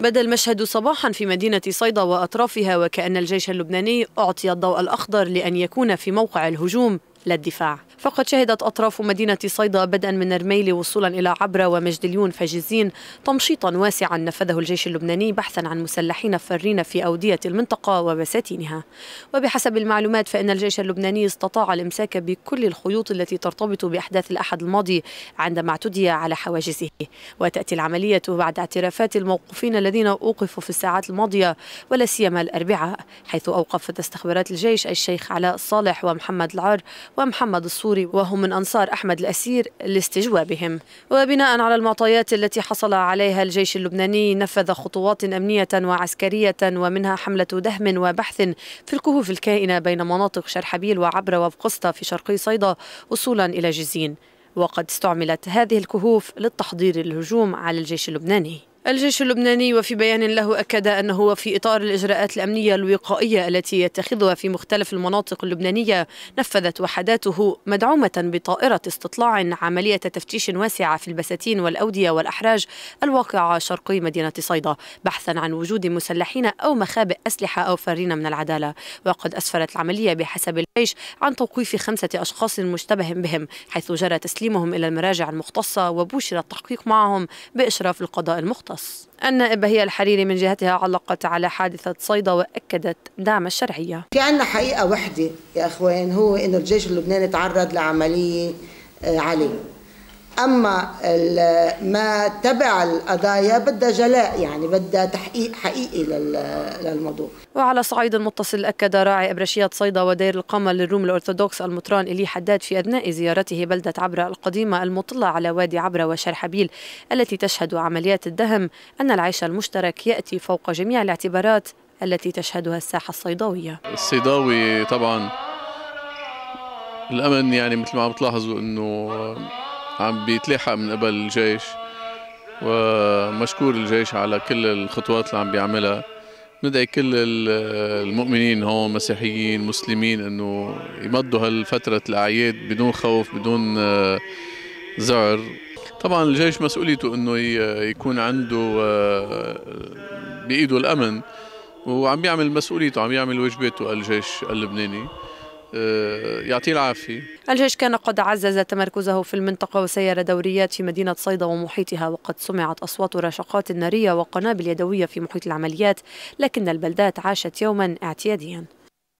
بدا المشهد صباحا في مدينة صيدا وأطرافها وكأن الجيش اللبناني أعطي الضوء الأخضر لأن يكون في موقع الهجوم للدفاع فقد شهدت أطراف مدينة صيدا بدءا من الرميل وصولا إلى عبرة ومجدليون اليون فاجزين تمشيطا واسعا نفذه الجيش اللبناني بحثا عن مسلحين فرين في أودية المنطقة وبساتينها وبحسب المعلومات فإن الجيش اللبناني استطاع الإمساك بكل الخيوط التي ترتبط بأحداث الأحد الماضي عندما اعتدي على حواجزه وتأتي العملية بعد اعترافات الموقوفين الذين أوقفوا في الساعات الماضية ولا سيما الأربعاء حيث أوقفت استخبارات الجيش الشيخ علاء صالح ومحمد العار ومحمد الصوري وهم من أنصار أحمد الأسير لاستجوابهم وبناء على المعطيات التي حصل عليها الجيش اللبناني نفذ خطوات أمنية وعسكرية ومنها حملة دهم وبحث في الكهوف الكائنة بين مناطق شرحبيل وعبرة وبقسطة في شرقي صيدا وصولا إلى جزين وقد استعملت هذه الكهوف للتحضير للهجوم على الجيش اللبناني الجيش اللبناني وفي بيان له أكد أنه في إطار الإجراءات الأمنية الوقائية التي يتخذها في مختلف المناطق اللبنانية نفذت وحداته مدعومة بطائرة استطلاع عملية تفتيش واسعة في البساتين والأودية والأحراج الواقعة شرقي مدينة صيدا بحثا عن وجود مسلحين أو مخابئ أسلحة أو فارين من العدالة وقد أسفرت العملية بحسب الجيش عن توقيف خمسة أشخاص مشتبه بهم حيث جرى تسليمهم إلى المراجع المختصة وبوشر التحقيق معهم بإشراف القضاء المختص القصص النائبة هي الحريري من جهتها علقت على حادثة صيدا وأكدت دعم الشرعية في عنا حقيقة واحدة يا أخوان هو أن الجيش اللبناني تعرض لعملية آه، عليه اما ما تبع القضايا بدها جلاء يعني بدها تحقيق حقيقي للموضوع وعلى صعيد متصل اكد راعي ابرشيات صيدا ودير القمل للروم الارثوذكس المطران الي حداد في اثناء زيارته بلده عبره القديمه المطله على وادي عبره وشرحبيل التي تشهد عمليات الدهم ان العيش المشترك ياتي فوق جميع الاعتبارات التي تشهدها الساحه الصيداويه. الصيداوي طبعا الامن يعني مثل ما عم تلاحظوا انه عم بيتلاحق من قبل الجيش ومشكور الجيش على كل الخطوات اللي عم بيعملها ندعي كل المؤمنين هون مسيحيين مسلمين انه يمضوا هالفترة الاعياد بدون خوف بدون ذعر آه، طبعا الجيش مسؤوليته انه يكون عنده آه، بايده الامن وعم بيعمل مسؤوليته عم بيعمل واجباته الجيش اللبناني آه، يعطيه العافية الجيش كان قد عزز تمركزه في المنطقة وسير دوريات في مدينة صيدا ومحيطها وقد سمعت أصوات رشقات نارية وقنابل يدوية في محيط العمليات لكن البلدات عاشت يوما اعتياديا